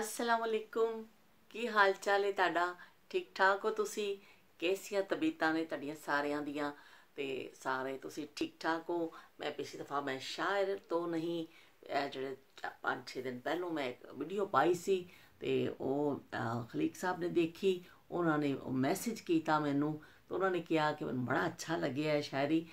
ਅਸਲਾਮ ਅਲੈਕੁਮ ਕੀ ਹਾਲ ਚਾਲ ਹੈ ਤੁਹਾਡਾ ਠੀਕ ਠਾਕ ਹੋ ਤੁਸੀਂ ਕੈਸੀਆਂ ਤਬੀਤਾਂ ਨੇ ਤੁਹਾਡੀਆਂ ਸਾਰਿਆਂ ਦੀਆਂ ਤੇ ਸਾਰੇ ਤੁਸੀਂ ਠੀਕ ਠਾਕ ਹੋ ਮੈਂ ਪਿਛਲੀ ਦਫਾ ਮੈਂ ਸ਼ਾਇਰ ਤੋਂ ਨਹੀਂ ਜਿਹੜੇ 5-6 ਦਿਨ ਪਹਿਲਾਂ ਮੈਂ ਇੱਕ ਵੀਡੀਓ ਪਾਈ ਸੀ ਤੇ ਉਹ ਖਲੀਕ ਸਾਹਿਬ ਨੇ ਦੇਖੀ ਉਹਨਾਂ ਨੇ ਮੈਸੇਜ ਕੀਤਾ ਮੈਨੂੰ ਤੇ ਉਹਨਾਂ ਨੇ ਕਿਹਾ ਕਿ ਮੈਨੂੰ ਬੜਾ ਅੱਛਾ ਲੱਗਿਆ ਹੈ ਸ਼ਾਇਰੀ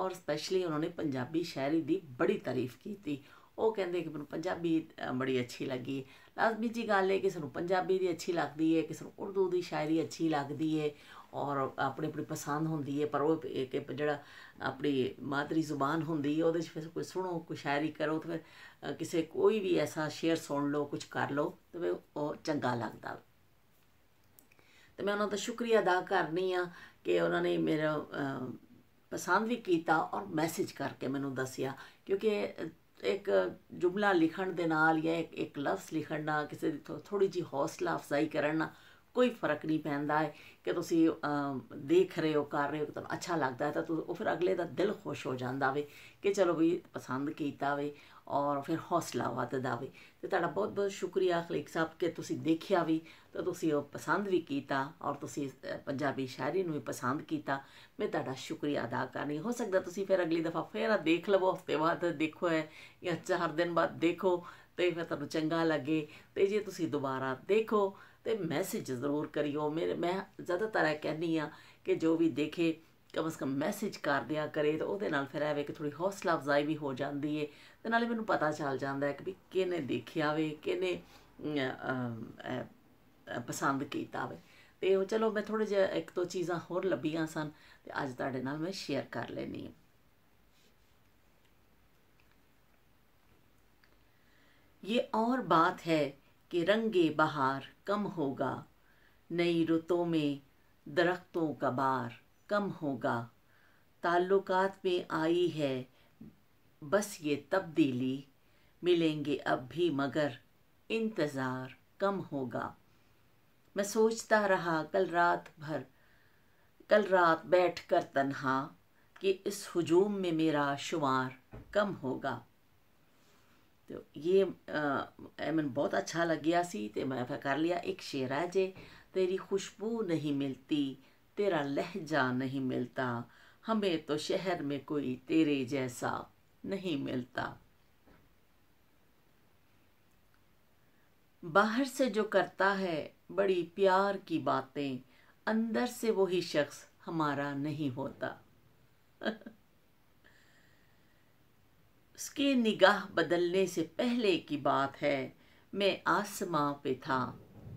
ਔਰ ਸਪੈਸ਼ਲੀ ਉਹਨਾਂ ਨੇ ਪੰਜਾਬੀ ਸ਼ਾਇਰੀ ਦੀ ਬੜੀ ਤਾਰੀਫ ਕੀਤੀ ਉਹ ਕਹਿੰਦੇ ਕਿ ਮੈਨੂੰ ਪੰਜਾਬੀ ਬੜੀ ਅੱਛੀ ਲੱਗੀ ਲਾਜ਼ਮੀ ਜੀ ਗੱਲ ਹੈ ਕਿ ਨੂੰ ਪੰਜਾਬੀ ਦੀ ਅੱਛੀ ਲੱਗਦੀ ਹੈ ਕਿਸ ਨੂੰ ਉਰਦੂ ਦੀ ਸ਼ਾਇਰੀ ਅੱਛੀ ਲੱਗਦੀ ਹੈ ਔਰ ਆਪਣੀ ਆਪਣੀ ਪਸੰਦ ਹੁੰਦੀ ਹੈ ਪਰ ਉਹ ਇੱਕ ਜਿਹੜਾ ਆਪਣੀ ਮਾਦਰੀ ਜ਼ੁਬਾਨ ਹੁੰਦੀ ਹੈ ਉਹਦੇ ਵਿੱਚ ਫਿਰ ਕੋਈ ਸੁਣੋ ਕੋਈ ਸ਼ਾਇਰੀ ਕਰੋ ਤੇ ਫਿਰ ਕਿਸੇ ਕੋਈ ਵੀ ਐਸਾ ਸ਼ੇਅਰ ਸੁਣ ਲਓ ਕੁਝ ਕਰ ਲਓ ਤੇ ਉਹ ਚੰਗਾ ਲੱਗਦਾ ਤੇ ਮੈਂ ਉਹਨਾਂ ਦਾ ਸ਼ੁਕਰੀਆ ਅਦਾ ਕਰਨੀ ਆ ਕਿ ਉਹਨਾਂ ਨੇ ਮੇਰਾ ਪਸੰਦ ਵੀ ਕੀਤਾ ਔਰ ਮੈਸੇਜ ਕਰਕੇ ਮੈਨੂੰ ਦੱਸਿਆ ਕਿਉਂਕਿ ਇੱਕ ਜੁਮਲਾ ਲਿਖਣ ਦੇ ਨਾਲ ਜਾਂ ਇੱਕ ਇੱਕ ਲਫ਼ਜ਼ ਲਿਖਣਾ ਕਿਸੇ ਦੀ ਥੋੜੀ ਜੀ ਹੌਸਲਾ ਅਫਜ਼ਾਈ ਕਰਨ ਨਾਲ ਕੋਈ ਫਰਕ ਨਹੀਂ ਪੈਂਦਾ ਹੈ ਕਿ ਤੁਸੀਂ ਦੇਖ ਰਹੇ ਹੋ ਕਰ ਰਹੇ ਹੋ ਤੁਹਾਨੂੰ ਅੱਛਾ ਲੱਗਦਾ ਹੈ ਤਾਂ ਉਹ ਫਿਰ ਅਗਲੇ ਦਾ ਦਿਲ ਖੁਸ਼ ਹੋ ਜਾਂਦਾ ਵੇ ਕਿ ਚਲੋ ਵੀ ਪਸੰਦ ਕੀਤਾ ਵੇ ਔਰ ਫਿਰ ਹੌਸਲਾ ਵਧਦਾ ਵੇ ਤੇ ਤੁਹਾਡਾ ਬਹੁਤ ਬਹੁਤ ਸ਼ੁਕਰੀਆ ਖਲੀਕ ਸਾਹਿਬ ਕਿ ਤੁਸੀਂ ਦੇਖਿਆ ਵੀ ਤਾਂ ਤੁਸੀਂ ਉਹ ਪਸੰਦ ਵੀ ਕੀਤਾ ਔਰ ਤੁਸੀਂ ਪੰਜਾਬੀ ਸ਼ਾਇਰੀ ਨੂੰ ਵੀ ਪਸੰਦ ਕੀਤਾ ਮੈਂ ਤੁਹਾਡਾ ਸ਼ੁਕਰੀਆ ਅਦਾ ਕਰਨੀ ਹੋ ਸਕਦਾ ਤੁਸੀਂ ਫਿਰ ਅਗਲੀ ਦਫਾ ਫੇਰ ਦੇਖ ਲਵੋ ਹਫਤੇ ਬਾਅਦ ਦੇਖੋ ਹੈ ਜਾਂ ਚਾਰ ਦਿਨ ਬਾਅਦ ਦੇਖੋ ਤੇ ਫਿਰ ਤੁਹਾਨੂੰ ਚੰਗਾ ਲੱਗੇ ਤੇ ਜੇ ਤੁਸੀਂ ਦੁਬਾਰਾ ਦੇਖੋ ਤੇ ਮੈਸੇਜ ਜ਼ਰੂਰ ਕਰਿਓ ਮੇਰੇ ਮੈਂ ਜ਼ਿਆਦਾਤਰ ਇਹ ਕਹਿੰਦੀ ਆ ਕਿ ਜੋ ਵੀ ਦੇਖੇ ਕਮ ਸੇ ਕਮ ਮੈਸੇਜ ਕਰ ਦਿਆ ਕਰੇ ਤਾਂ ਉਹਦੇ ਨਾਲ ਫਿਰ ਐਵੇਂ ਕਿ ਥੋੜੀ ਹੌਸਲਾ ਅਫਜ਼ਾਈ ਵੀ ਹੋ ਜਾਂਦੀ ਏ ਤੇ ਨਾਲੇ ਮੈਨੂੰ ਪਤਾ ਚੱਲ ਜਾਂਦਾ ਹੈ ਕਿ ਵੀ ਕਿਹਨੇ ਦੇਖਿਆ ਵੇ ਕਿਹਨੇ पसंद किया वे तो चलो मैं ਮੈਂ ਥੋੜੇ ਜਿਹਾ ਇੱਕ ਦੋ ਚੀਜ਼ਾਂ ਹੋਰ ਲੱਭੀਆਂ ਸਨ ਤੇ ਅੱਜ ਤੁਹਾਡੇ ਨਾਲ ਮੈਂ ਸ਼ੇਅਰ ਕਰ ये और बात है कि रंगे बहार कम होगा नई रुतों में दरख्तों का बार कम होगा ताल्लुकात में आई है बस ये तब्दीली मिलेंगे अब भी मगर इंतज़ार कम होगा मैं सोचता रहा कल रात भर कल रात बैठ कर तनहा कि इस हजूम में मेरा शुमार कम होगा तो ये मैंने बहुत अच्छा लग गया सी तो मैं कर लिया एक शेर है जे तेरी खुशबू नहीं मिलती तेरा लहजा नहीं मिलता हमें तो शहर में कोई तेरे जैसा नहीं मिलता बाहर से जो करता है बड़ी प्यार की बातें अंदर से वही शख्स हमारा नहीं होता उसकी निगाह बदलने से पहले की बात है मैं आसमां पे था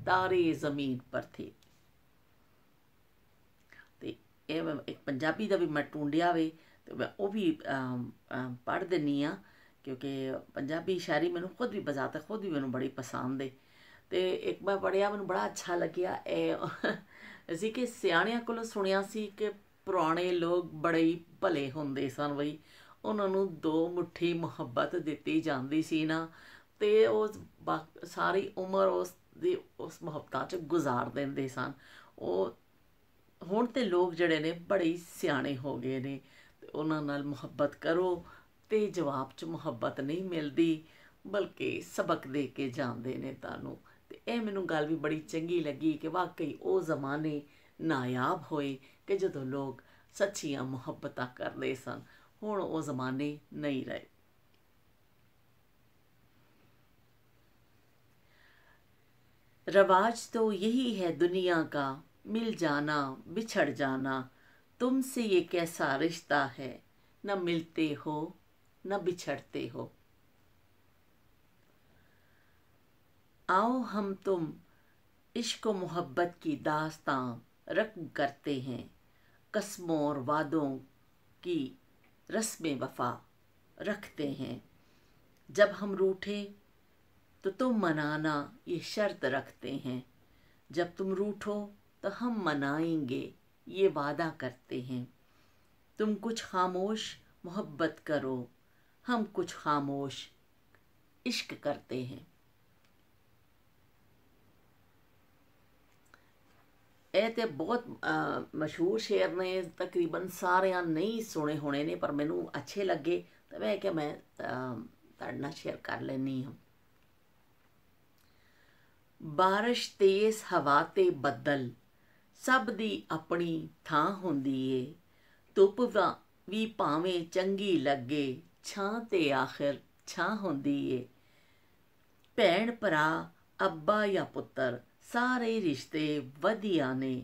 तारे ज़मीन पर थे एक पंजाबी का भी मैं टूडिया वे तो मैं वह भी पढ़ ਦਿੰਨੀ हाँ क्योंकि पंजाबी शायरी ਮੈਨੂੰ खुद भी बजाता खुद भी ਮੈਨੂੰ बड़ी पसंद है ਤੇ ਇੱਕ ਵਾਰ ਪੜਿਆ ਮੈਨੂੰ ਬੜਾ ਅੱਛਾ ਲੱਗਿਆ ਐ ਅਸੀਂ ਕਿ ਸਿਆਣਿਆਂ ਕੋਲੋਂ ਸੁਣਿਆ ਸੀ ਕਿ ਪੁਰਾਣੇ ਲੋਕ ਬੜੇ ਹੀ ਭਲੇ ਹੁੰਦੇ ਸਨ ਬਈ ਉਹਨਾਂ ਨੂੰ ਦੋ ਮੁਠੀ ਮੁਹੱਬਤ ਦਿੱਤੀ ਜਾਂਦੀ ਸੀ ਨਾ ਤੇ ਉਹ ਸਾਰੀ ਉਮਰ ਉਸ ਦੀ ਉਸ ਮੁਹੱਬਤਾਂ 'ਚ ਗੁਜ਼ਾਰ ਦਿੰਦੇ ਸਨ ਉਹ ਹੁਣ ਤੇ ਲੋਕ ਜਿਹੜੇ ਨੇ ਬੜੇ ਸਿਆਣੇ ਹੋ ਗਏ ਨੇ ਉਹਨਾਂ ਨਾਲ ਮੁਹੱਬਤ ਕਰੋ ਤੇ ਜਵਾਬ 'ਚ ਮੁਹੱਬਤ ਨਹੀਂ ਮਿਲਦੀ ਬਲਕਿ ਸਬਕ ਦੇ ਕੇ ਜਾਂਦੇ ਨੇ ਤੁਹਾਨੂੰ ਤੇ ਇਹ ਮੈਨੂੰ ਗੱਲ ਵੀ ਬੜੀ ਚੰਗੀ ਲੱਗੀ ਕਿ ਵਾਕਈ ਉਹ ਜ਼ਮਾਨੇ ਨਾਯਾਬ ਹੋਏ ਕਿ ਜਦੋਂ ਲੋਕ ਸੱਚੀਆਂ ਮੁਹੱਬਤਾਂ ਕਰਦੇ ਸਨ ਹੁਣ ਉਹ ਜ਼ਮਾਨੇ ਨਹੀਂ ਰਹੇ रवाज तो यही है दुनिया का मिल जाना बिछड़ जाना तुमसे ये कैसा रिश्ता है न मिलते हो न बिछड़ते हो आओ हम तुम इश्क मोहब्बत की दास्तां रकम करते हैं कस्मों और वादों की रस्म वफा रखते हैं जब हम रूठे तो तुम मनाना ये शर्त रखते हैं जब तुम रूठो तो हम मनाएंगे ये वादा करते हैं तुम कुछ खामोश मोहब्बत करो हम कुछ खामोश इश्क करते हैं ਇਹ ਤੇ ਬਹੁਤ ਮਸ਼ਹੂਰ ਸ਼ੇਰ ਨੇ ਤਕਰੀਬਨ ਸਾਰਿਆਂ ਨਹੀਂ ਸੁਣੇ ਹੋਣੇ ਨੇ ਪਰ ਮੈਨੂੰ ਅੱਛੇ ਲੱਗੇ ਤਾਂ ਮੈਂ ਕਿ ਮੈਂ ਤੁਹਾਡੇ ਨਾਲ ਸ਼ੇਅਰ ਕਰ ਲੈਣੀ ਹਾਂ ਬਾਰਿਸ਼ ਤੇਜ਼ ਹਵਾ ਤੇ ਬੱਦਲ ਸਭ ਦੀ ਆਪਣੀ ਥਾਂ ਹੁੰਦੀ ਏ ਧੁੱਪ ਵੀ ਭਾਵੇਂ ਚੰਗੀ ਲੱਗੇ ਛਾਂ ਤੇ ਆਖਰ ਛਾਂ ਹੁੰਦੀ ਏ ਭੈਣ ਭਰਾ ਅੱਬਾ ਜਾਂ ਪੁੱਤਰ ਸਾਰੇ ਰਿਸ਼ਤੇ ਵਧੀਆ ਨੇ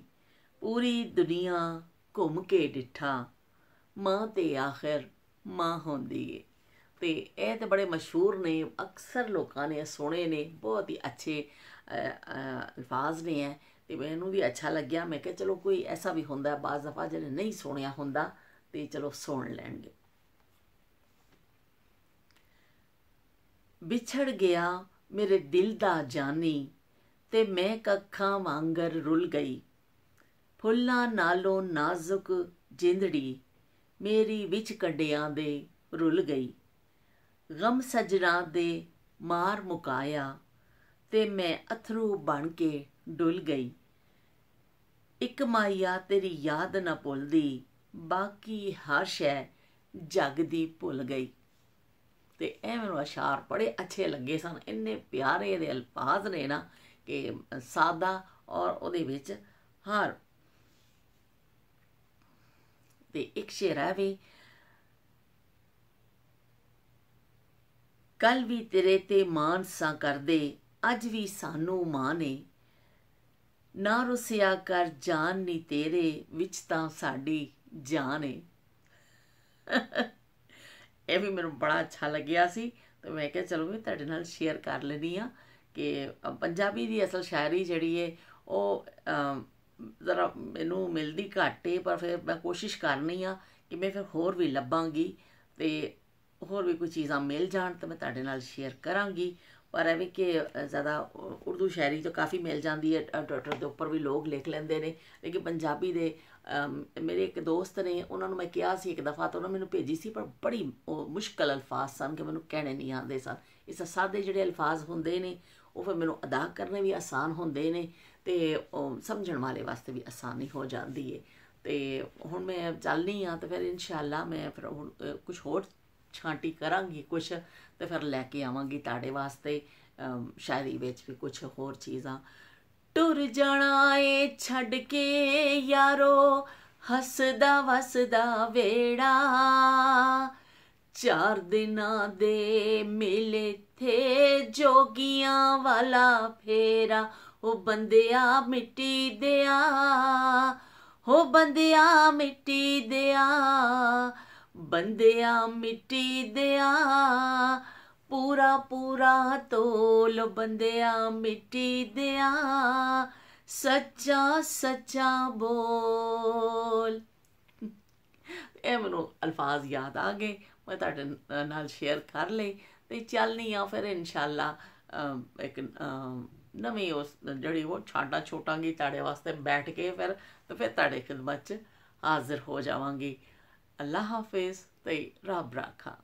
ਪੂਰੀ ਦੁਨੀਆ ਘੁੰਮ ਕੇ ਡਿੱਠਾ ਮਾਂ ਤੇ ਆਖਰ ਮਾਂ ਹੁੰਦੀ ਏ ਤੇ ਇਹ ਤੇ ਬੜੇ ਮਸ਼ਹੂਰ ਨੇ ਅਕਸਰ ਲੋਕਾਂ ਨੇ ਸੁਣੇ ਨੇ ਬਹੁਤ ਹੀ ਅੱਛੇ ਅਲਫਾਜ਼ ਨੇ ਹੈ ਤੇ ਮੈਨੂੰ ਵੀ ਅੱਛਾ ਲੱਗਿਆ ਮੈਂ ਕਿਹਾ ਚਲੋ ਕੋਈ ਐਸਾ ਵੀ ਹੁੰਦਾ ਬਾਜ਼ ਦਫਾ ਜਿਹਨੇ ਨਹੀਂ ਸੁਣਿਆ ਹੁੰਦਾ ਤੇ ਚਲੋ ਸੁਣ ਲੈਣਗੇ ਵਿਛੜ ਗਿਆ ਮੇਰੇ ਦਿਲ ਦਾ ਜਾਨੀ ਤੇ ਮੈਂ ਕੱਖਾਂ ਵਾਂਗਰ ਰੁੱਲ ਗਈ ਫੁੱਲਾਂ ਨਾਲੋਂ ਨਾਜ਼ੁਕ ਜਿੰਦੜੀ ਮੇਰੀ ਵਿੱਚ ਕੰਡਿਆਂ ਦੇ ਰੁੱਲ ਗਈ ਗਮ ਸਜਣਾ ਦੇ ਮਾਰ ਮੁਕਾਇਆ ਤੇ ਮੈਂ ਅਥਰੂ ਬਣ ਕੇ ਡੁੱਲ ਗਈ ਇੱਕ ਮਾਇਆ ਤੇਰੀ ਯਾਦ ਨਾ ਭੁੱਲਦੀ ਬਾਕੀ ਹਰ ਸ਼ੈ ਜਗ ਦੀ ਭੁੱਲ ਗਈ ਤੇ ਇਹ ਮੈਨੂੰ ਅਸ਼ਾਰ ਬੜੇ ਅੱਛੇ ਲੱਗੇ ਸਨ ਇੰਨੇ ਪਿਆਰੇ ਦੇ ਅਲਫਾਜ਼ ਨੇ ਨਾ ਕਿ ਸਾਦਾ ਔਰ ਉਹਦੇ ਵਿੱਚ ਹਰ ਤੇ ਇੱਕ ਸ਼ੇਰ ਹੈ ਵੀ ਕੱਲ ਵੀ ਤੇਰੇ ਤੇ ਮਾਨ ਸਾਂ ਕਰਦੇ ਅੱਜ ਵੀ ਸਾਨੂੰ ਮਾਨੇ ਨਾ ਰੁਸਿਆ ਕਰ ਜਾਨ ਨਹੀਂ ਤੇਰੇ ਵਿੱਚ ਤਾਂ ਸਾਡੀ ਜਾਨ ਏ ਇਹ ਵੀ ਮੈਨੂੰ ਬੜਾ ਅੱਛਾ ਲੱਗਿਆ ਸੀ ਤੇ ਮੈਂ ਕਿਹਾ ਚਲੋ ਵੀ ਤੁਹਾਡੇ ਨਾਲ ਸ਼ੇਅਰ ਕਰ ਲੈਣੀ ਆ ਕਿ ਪੰਜਾਬੀ ਦੀ ਅਸਲ ਸ਼ਾਇਰੀ ਜਿਹੜੀ ਏ ਉਹ ਜ਼ਰਾ ਮੈਨੂੰ ਮਿਲਦੀ ਘੱਟ ਏ ਪਰ ਫਿਰ ਮੈਂ ਕੋਸ਼ਿਸ਼ ਕਰਨੀ ਆ ਕਿ ਮੈਂ ਫਿਰ ਹੋਰ ਵੀ ਲੱਭਾਂਗੀ ਤੇ ਹੋਰ ਵੀ ਕੋਈ ਚੀਜ਼ਾਂ ਮਿਲ ਜਾਣ ਤਾਂ ਮੈਂ ਤੁਹਾਡੇ ਨਾਲ ਸ਼ੇਅਰ ਕਰਾਂਗੀ ਪਰ ਵੀ ਕਿ ਜ਼ਿਆਦਾ ਉਰਦੂ ਸ਼ਾਇਰੀ ਤੋਂ ਕਾਫੀ ਮਿਲ ਜਾਂਦੀ ਹੈ ਟਵਿੱਟਰ ਦੇ ਉੱਪਰ ਵੀ ਲੋਕ ਲਿਖ ਲੈਂਦੇ ਨੇ ਲੇਕਿਨ ਪੰਜਾਬੀ ਦੇ ਮੇਰੇ ਇੱਕ ਦੋਸਤ ਨੇ ਉਹਨਾਂ ਨੂੰ ਮੈਂ ਕਿਹਾ ਸੀ ਇੱਕ ਦਫਾ ਤਾਂ ਉਹਨਾਂ ਮੈਨੂੰ ਭੇਜੀ ਸੀ ਪਰ ਬੜੀ ਮੁਸ਼ਕਲ ਅਲਫਾਜ਼ ਸਨ ਕਿ ਮੈਨੂੰ ਕਹਿਣੇ ਨਹੀਂ ਆਉਂਦੇ ਸਨ ਇਸ ਸਾਦੇ ਜਿਹੜੇ ਅਲਫਾਜ਼ ਹੁੰਦੇ ਨੇ ਉਹ ਫਿਰ ਮੈਨੂੰ ਅਦਾ ਕਰਨੇ ਵੀ ਆਸਾਨ ਹੁੰਦੇ ਨੇ ਤੇ ਸਮਝਣ ਵਾਲੇ ਵਾਸਤੇ ਵੀ ਆਸਾਨੀ ਹੋ ਜਾਂਦੀ ਏ ਤੇ ਹੁਣ ਮੈਂ ਚੱਲਨੀ ਆ ਤਾਂ ਫਿਰ ਇਨਸ਼ਾਅੱਲਾ ਮੈਂ ਫਿਰ ਹੁਣ ਕੁਝ ਹੋਰ ਛਾਂਟੀ ਕਰਾਂਗੀ ਕੁਛ ਤੇ ਫਿਰ ਲੈ ਕੇ ਆਵਾਂਗੀ ਤੁਹਾਡੇ ਵਾਸਤੇ ਸ਼ਾਇਰੀ ਵਿੱਚ ਵੀ ਕੁਛ ਹੋਰ ਚੀਜ਼ਾਂ ਟੁਰ ਜਾਣਾ ਏ ਛੱਡ ਕੇ ਯਾਰੋ ਹੱਸਦਾ ਵਸਦਾ ਵੇੜਾ ਚਾਰ ਦਿਨਾਂ ਦੇ ਮਿਲੇ ਥੇ ਜੋਗੀਆਂ ਵਾਲਾ ਫੇਰਾ ਉਹ ਬੰਦਿਆ ਮਿੱਟੀ ਦਿਆ ਹੋ ਬੰਦਿਆ ਮਿੱਟੀ ਦਿਆ ਬੰਦਿਆ ਮਿੱਟੀ ਦਿਆ ਪੂਰਾ ਪੂਰਾ ਤੋਲ ਬੰਦਿਆ ਮਿੱਟੀ ਦਿਆ ਸੱਚਾ ਸੱਚਾ ਬੋਲ ਇਹ ਮੈਨੂੰ ਅਲਫਾਜ਼ ਯਾਦ ਆ ਗਏ ਮੈਂ ਤੁਹਾਡੇ ਨਾਲ ਸ਼ੇਅਰ ਕਰ ਲਈ ਤੇ ਚੱਲਨੀ ਆ ਫਿਰ ਇਨਸ਼ਾਅੱਲਾ ਇੱਕ ਨਵੀਂ ਉਸ ਜਿਹੜੀ ਉਹ ਛਾਂਡਾ ਛੋਟਾਂਗੀ ਤੁਹਾਡੇ ਵਾਸਤੇ ਬੈਠ ਕੇ ਫਿਰ ਤੇ ਫਿਰ ਤੁਹਾਡੇ ਖਿਦਮਤ 'ਚ ਹਾਜ਼ਰ ਹੋ ਜਾਵਾਂਗੀ ਅੱਲਾ ਹਾਫਿਜ਼ ਤੇ ਰੱਬ ਰਾਖਾ